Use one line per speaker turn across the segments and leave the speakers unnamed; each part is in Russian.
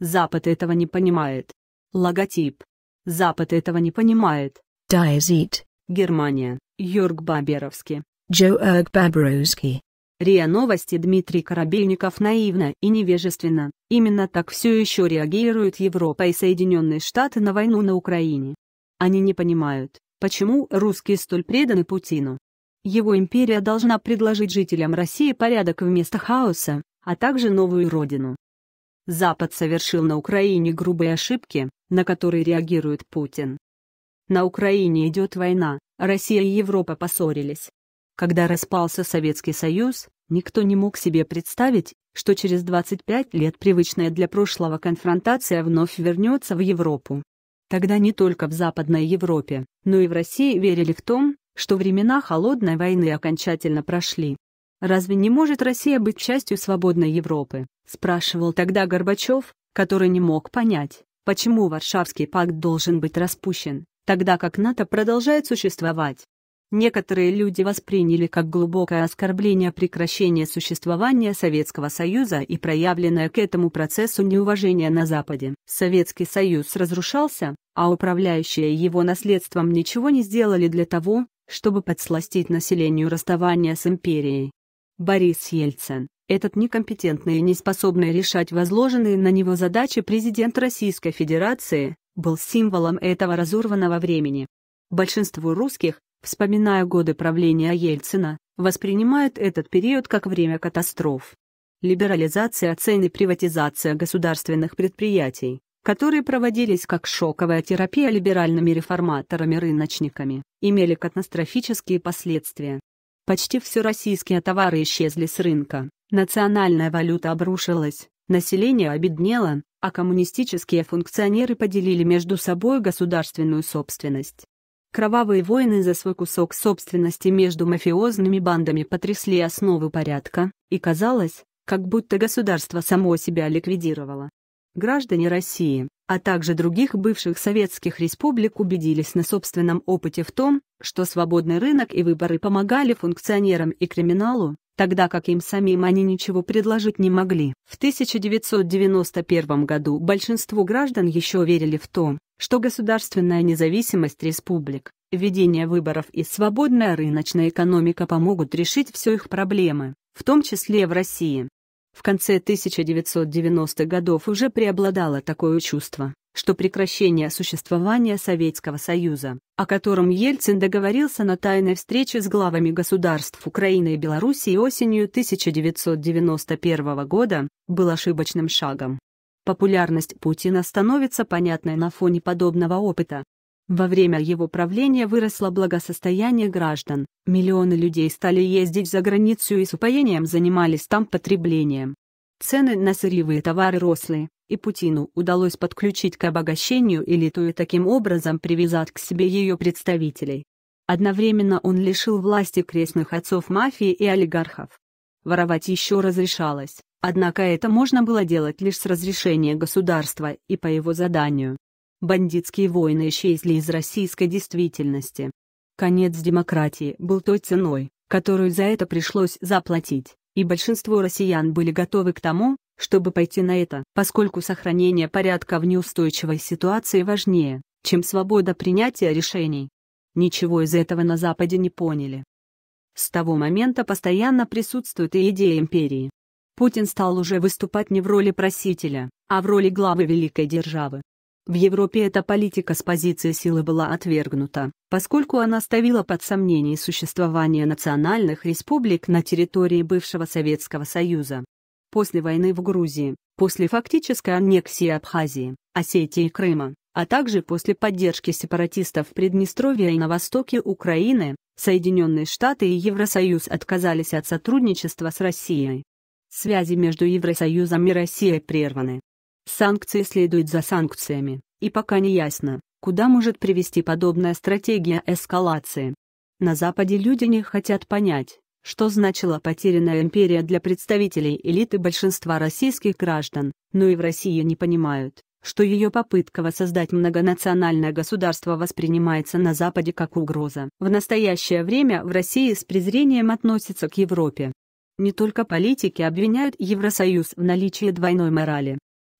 Запад этого не понимает. Логотип. Запад этого не понимает. Диазит. Германия. Йорг Баберовский. Джо Эрг Баберовский. РИА Новости Дмитрий Корабельников наивно и невежественно. Именно так все еще реагируют Европа и Соединенные Штаты на войну на Украине. Они не понимают, почему русские столь преданы Путину. Его империя должна предложить жителям России порядок вместо хаоса, а также новую родину. Запад совершил на Украине грубые ошибки, на которые реагирует Путин. На Украине идет война, Россия и Европа поссорились. Когда распался Советский Союз, никто не мог себе представить, что через 25 лет привычная для прошлого конфронтация вновь вернется в Европу. Тогда не только в Западной Европе, но и в России верили в том, что времена Холодной войны окончательно прошли. Разве не может Россия быть частью свободной Европы? спрашивал тогда Горбачев, который не мог понять, почему Варшавский пакт должен быть распущен, тогда как НАТО продолжает существовать. Некоторые люди восприняли как глубокое оскорбление прекращение существования Советского Союза и проявленное к этому процессу неуважение на Западе. Советский Союз разрушался, а управляющие его наследством ничего не сделали для того, чтобы подсластить населению расставания с империей. Борис Ельцин этот некомпетентный и неспособный решать возложенные на него задачи президент Российской Федерации был символом этого разорванного времени. Большинство русских, вспоминая годы правления Ельцина, воспринимают этот период как время катастроф. Либерализация цен и приватизация государственных предприятий, которые проводились как шоковая терапия либеральными реформаторами-рыночниками, имели катастрофические последствия. Почти все российские товары исчезли с рынка, Национальная валюта обрушилась, население обеднело, а коммунистические функционеры поделили между собой государственную собственность. Кровавые войны за свой кусок собственности между мафиозными бандами потрясли основы порядка, и казалось, как будто государство само себя ликвидировало. Граждане России, а также других бывших советских республик убедились на собственном опыте в том, что свободный рынок и выборы помогали функционерам и криминалу, тогда как им самим они ничего предложить не могли. В 1991 году большинство граждан еще верили в то, что государственная независимость республик, введение выборов и свободная рыночная экономика помогут решить все их проблемы, в том числе в России. В конце 1990-х годов уже преобладало такое чувство, что прекращение существования Советского Союза, о котором Ельцин договорился на тайной встрече с главами государств Украины и Белоруссии осенью 1991 года, был ошибочным шагом. Популярность Путина становится понятной на фоне подобного опыта. Во время его правления выросло благосостояние граждан, миллионы людей стали ездить за границу и с упоением занимались там потреблением. Цены на сырьевые товары росли, и Путину удалось подключить к обогащению элиту и таким образом привязать к себе ее представителей. Одновременно он лишил власти крестных отцов мафии и олигархов. Воровать еще разрешалось, однако это можно было делать лишь с разрешения государства и по его заданию. Бандитские войны исчезли из российской действительности. Конец демократии был той ценой, которую за это пришлось заплатить, и большинство россиян были готовы к тому, чтобы пойти на это, поскольку сохранение порядка в неустойчивой ситуации важнее, чем свобода принятия решений. Ничего из этого на Западе не поняли. С того момента постоянно присутствует и идея империи. Путин стал уже выступать не в роли просителя, а в роли главы великой державы. В Европе эта политика с позиции силы была отвергнута, поскольку она ставила под сомнение существование национальных республик на территории бывшего Советского Союза после войны в Грузии, после фактической аннексии Абхазии, Осетии и Крыма, а также после поддержки сепаратистов в Приднестровье и на востоке Украины, Соединенные Штаты и Евросоюз отказались от сотрудничества с Россией. Связи между Евросоюзом и Россией прерваны. Санкции следуют за санкциями, и пока не ясно, куда может привести подобная стратегия эскалации. На Западе люди не хотят понять, что значила потерянная империя для представителей элиты большинства российских граждан, но и в России не понимают, что ее попытка воссоздать многонациональное государство воспринимается на Западе как угроза. В настоящее время в России с презрением относятся к Европе. Не только политики обвиняют Евросоюз в наличии двойной морали.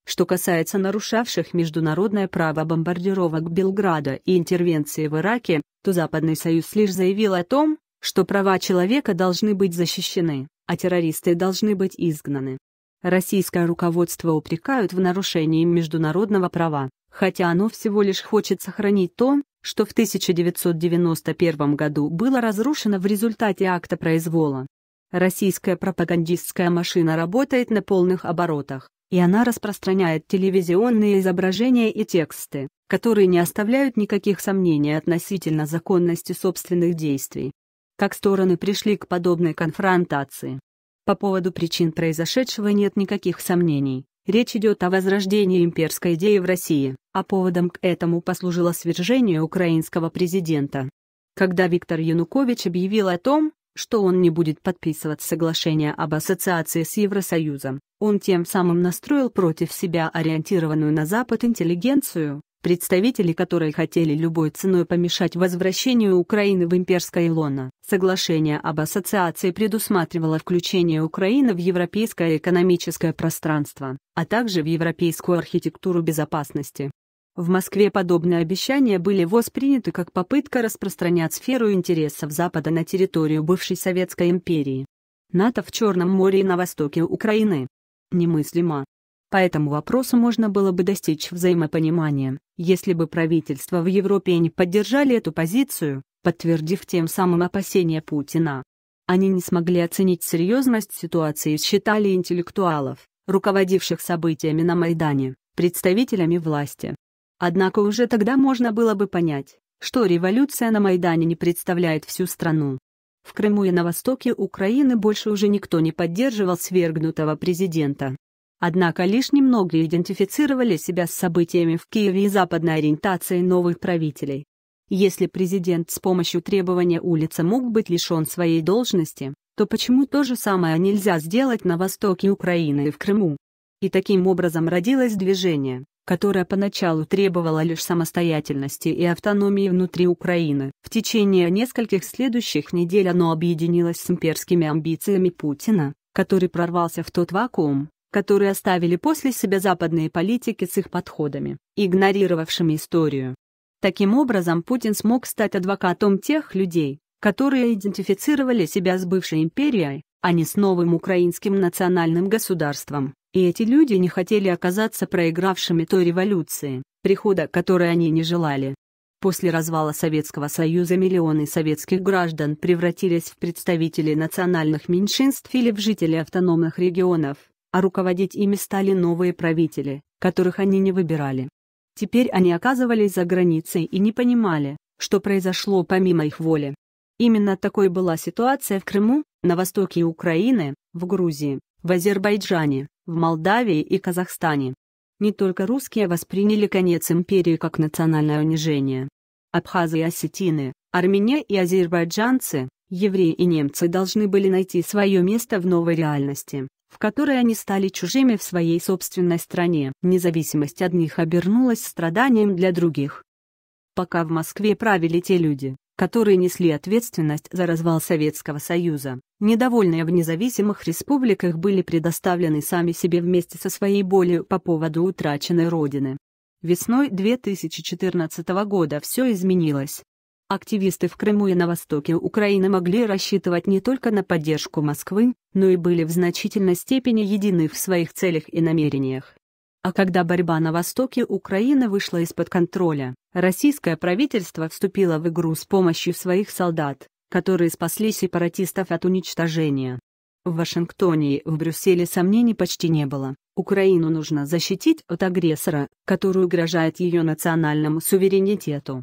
Что касается нарушавших международное право бомбардировок Белграда и интервенции в Ираке, то Западный Союз лишь заявил о том, что права человека должны быть защищены, а террористы должны быть изгнаны. Российское руководство упрекают в нарушении международного права, хотя оно всего лишь хочет сохранить то, что в 1991 году было разрушено в результате акта произвола. Российская пропагандистская машина работает на полных оборотах, и она распространяет телевизионные изображения и тексты, которые не оставляют никаких сомнений относительно законности собственных действий как стороны пришли к подобной конфронтации. По поводу причин произошедшего нет никаких сомнений. Речь идет о возрождении имперской идеи в России, а поводом к этому послужило свержение украинского президента. Когда Виктор Янукович объявил о том, что он не будет подписывать соглашение об ассоциации с Евросоюзом, он тем самым настроил против себя ориентированную на Запад интеллигенцию, представители которой хотели любой ценой помешать возвращению Украины в имперское лоно. Соглашение об ассоциации предусматривало включение Украины в европейское экономическое пространство, а также в европейскую архитектуру безопасности. В Москве подобные обещания были восприняты как попытка распространять сферу интересов Запада на территорию бывшей Советской империи. НАТО в Черном море и на востоке Украины. Немыслимо, по этому вопросу можно было бы достичь взаимопонимания, если бы правительства в Европе не поддержали эту позицию, подтвердив тем самым опасения Путина. Они не смогли оценить серьезность ситуации и считали интеллектуалов, руководивших событиями на Майдане, представителями власти. Однако уже тогда можно было бы понять, что революция на Майдане не представляет всю страну. В Крыму и на востоке Украины больше уже никто не поддерживал свергнутого президента. Однако лишь немногие идентифицировали себя с событиями в Киеве и западной ориентацией новых правителей. Если президент с помощью требования улицы мог быть лишен своей должности, то почему то же самое нельзя сделать на востоке Украины и в Крыму? И таким образом родилось движение, которое поначалу требовало лишь самостоятельности и автономии внутри Украины. В течение нескольких следующих недель оно объединилось с имперскими амбициями Путина, который прорвался в тот вакуум, которые оставили после себя западные политики с их подходами, игнорировавшими историю. Таким образом, Путин смог стать адвокатом тех людей, которые идентифицировали себя с бывшей империей, а не с новым украинским национальным государством, и эти люди не хотели оказаться проигравшими той революции, прихода которой они не желали. После развала Советского Союза миллионы советских граждан превратились в представителей национальных меньшинств или в жителей автономных регионов, а руководить ими стали новые правители, которых они не выбирали. Теперь они оказывались за границей и не понимали, что произошло помимо их воли. Именно такой была ситуация в Крыму, на востоке Украины, в Грузии, в Азербайджане, в Молдавии и Казахстане. Не только русские восприняли конец империи как национальное унижение. Абхазы и осетины, армяне и азербайджанцы, евреи и немцы должны были найти свое место в новой реальности в которой они стали чужими в своей собственной стране. Независимость одних обернулась страданием для других. Пока в Москве правили те люди, которые несли ответственность за развал Советского Союза, недовольные в независимых республиках были предоставлены сами себе вместе со своей болью по поводу утраченной Родины. Весной 2014 года все изменилось. Активисты в Крыму и на востоке Украины могли рассчитывать не только на поддержку Москвы, но и были в значительной степени едины в своих целях и намерениях. А когда борьба на востоке Украины вышла из-под контроля, российское правительство вступило в игру с помощью своих солдат, которые спасли сепаратистов от уничтожения. В Вашингтоне и в Брюсселе сомнений почти не было. Украину нужно защитить от агрессора, который угрожает ее национальному суверенитету.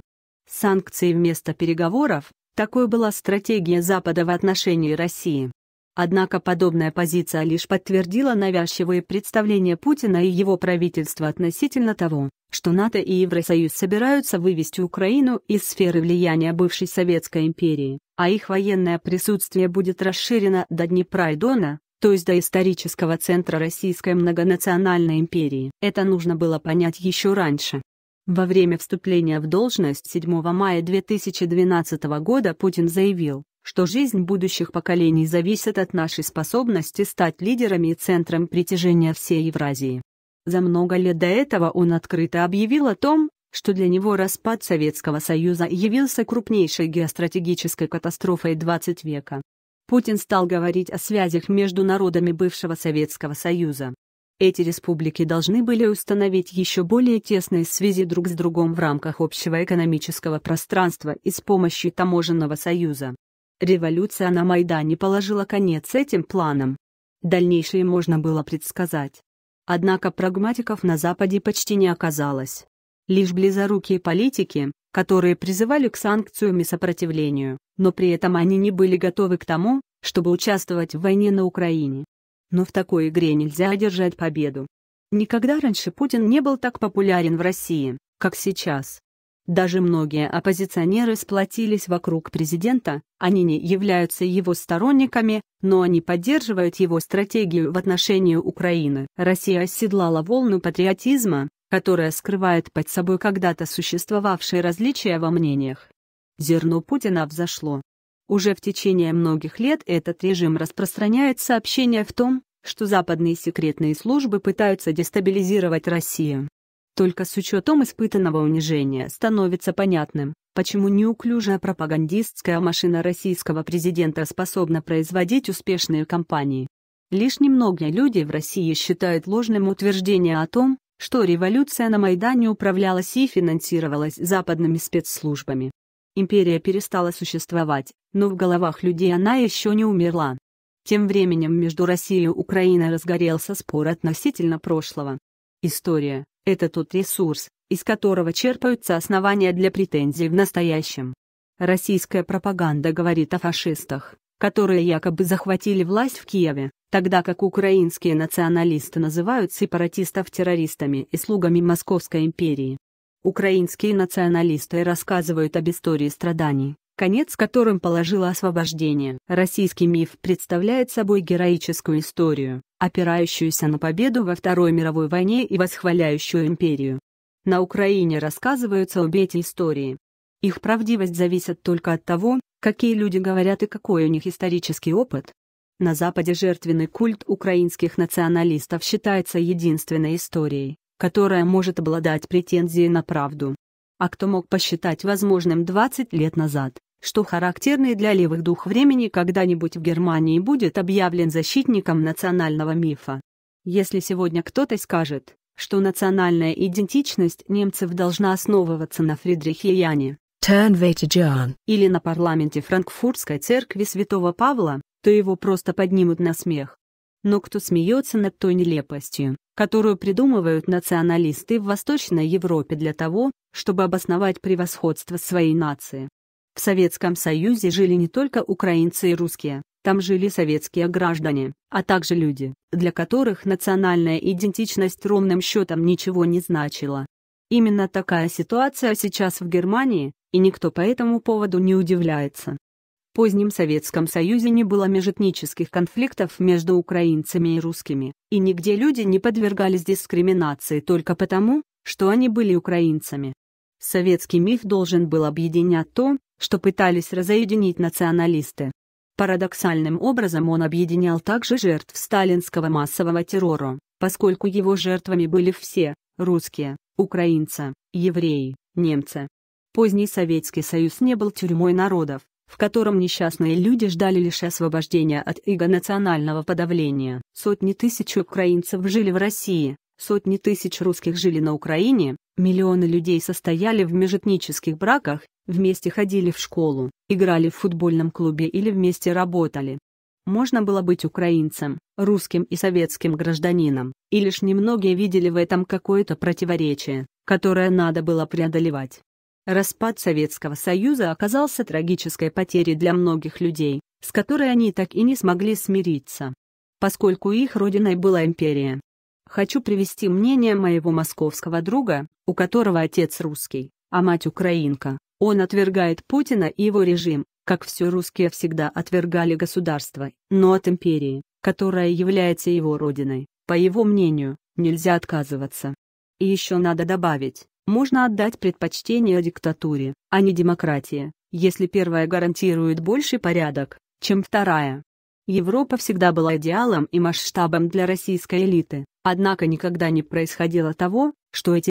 Санкции вместо переговоров – такой была стратегия Запада в отношении России. Однако подобная позиция лишь подтвердила навязчивые представления Путина и его правительства относительно того, что НАТО и Евросоюз собираются вывести Украину из сферы влияния бывшей Советской империи, а их военное присутствие будет расширено до Днепра и Дона, то есть до исторического центра Российской многонациональной империи. Это нужно было понять еще раньше. Во время вступления в должность 7 мая 2012 года Путин заявил, что жизнь будущих поколений зависит от нашей способности стать лидерами и центром притяжения всей Евразии. За много лет до этого он открыто объявил о том, что для него распад Советского Союза явился крупнейшей геостратегической катастрофой 20 века. Путин стал говорить о связях между народами бывшего Советского Союза. Эти республики должны были установить еще более тесные связи друг с другом в рамках общего экономического пространства и с помощью таможенного союза. Революция на Майдане положила конец этим планам. Дальнейшее можно было предсказать. Однако прагматиков на Западе почти не оказалось. Лишь близорукие политики, которые призывали к санкциям и сопротивлению, но при этом они не были готовы к тому, чтобы участвовать в войне на Украине. Но в такой игре нельзя одержать победу. Никогда раньше Путин не был так популярен в России, как сейчас. Даже многие оппозиционеры сплотились вокруг президента, они не являются его сторонниками, но они поддерживают его стратегию в отношении Украины. Россия оседлала волну патриотизма, которая скрывает под собой когда-то существовавшие различия во мнениях. Зерно Путина взошло. Уже в течение многих лет этот режим распространяет сообщения в том, что западные секретные службы пытаются дестабилизировать Россию. Только с учетом испытанного унижения становится понятным, почему неуклюжая пропагандистская машина российского президента способна производить успешные кампании. Лишь немногие люди в России считают ложным утверждение о том, что революция на Майдане управлялась и финансировалась западными спецслужбами. Империя перестала существовать, но в головах людей она еще не умерла. Тем временем между Россией и Украиной разгорелся спор относительно прошлого. История, это тот ресурс, из которого черпаются основания для претензий в настоящем. Российская пропаганда говорит о фашистах, которые якобы захватили власть в Киеве, тогда как украинские националисты называют сепаратистов террористами и слугами Московской империи. Украинские националисты рассказывают об истории страданий, конец которым положило освобождение. Российский миф представляет собой героическую историю, опирающуюся на победу во Второй мировой войне и восхваляющую империю. На Украине рассказываются обе эти истории. Их правдивость зависит только от того, какие люди говорят и какой у них исторический опыт. На Западе жертвенный культ украинских националистов считается единственной историей, которая может обладать претензией на правду а кто мог посчитать возможным 20 лет назад что характерный для левых дух времени когда-нибудь в Германии будет объявлен защитником национального мифа. Если сегодня кто-то скажет, что национальная идентичность немцев должна основываться на Фридрихе Яне или на парламенте Франкфуртской церкви святого Павла, то его просто поднимут на смех. Но кто смеется над той нелепостью, которую придумывают националисты в Восточной Европе для того, чтобы обосновать превосходство своей нации? В Советском Союзе жили не только украинцы и русские, там жили советские граждане, а также люди, для которых национальная идентичность ровным счетом ничего не значила. Именно такая ситуация сейчас в Германии, и никто по этому поводу не удивляется. В позднем Советском Союзе не было межэтнических конфликтов между украинцами и русскими, и нигде люди не подвергались дискриминации только потому, что они были украинцами. Советский миф должен был объединять то, что пытались разъединить националисты. Парадоксальным образом он объединял также жертв сталинского массового террора, поскольку его жертвами были все – русские, украинцы, евреи, немцы. Поздний Советский Союз не был тюрьмой народов, в котором несчастные люди ждали лишь освобождения от эго-национального подавления. Сотни тысяч украинцев жили в России, сотни тысяч русских жили на Украине, миллионы людей состояли в межэтнических браках, Вместе ходили в школу, играли в футбольном клубе или вместе работали. Можно было быть украинцем, русским и советским гражданином, и лишь немногие видели в этом какое-то противоречие, которое надо было преодолевать. Распад Советского Союза оказался трагической потерей для многих людей, с которой они так и не смогли смириться, поскольку их родиной была империя. Хочу привести мнение моего московского друга, у которого отец русский, а мать украинка, он отвергает Путина и его режим, как все русские всегда отвергали государство, но от империи, которая является его родиной, по его мнению, нельзя отказываться. И еще надо добавить, можно отдать предпочтение диктатуре, а не демократии, если первая гарантирует больший порядок, чем вторая. Европа всегда была идеалом и масштабом для российской элиты, однако никогда не происходило того, что эти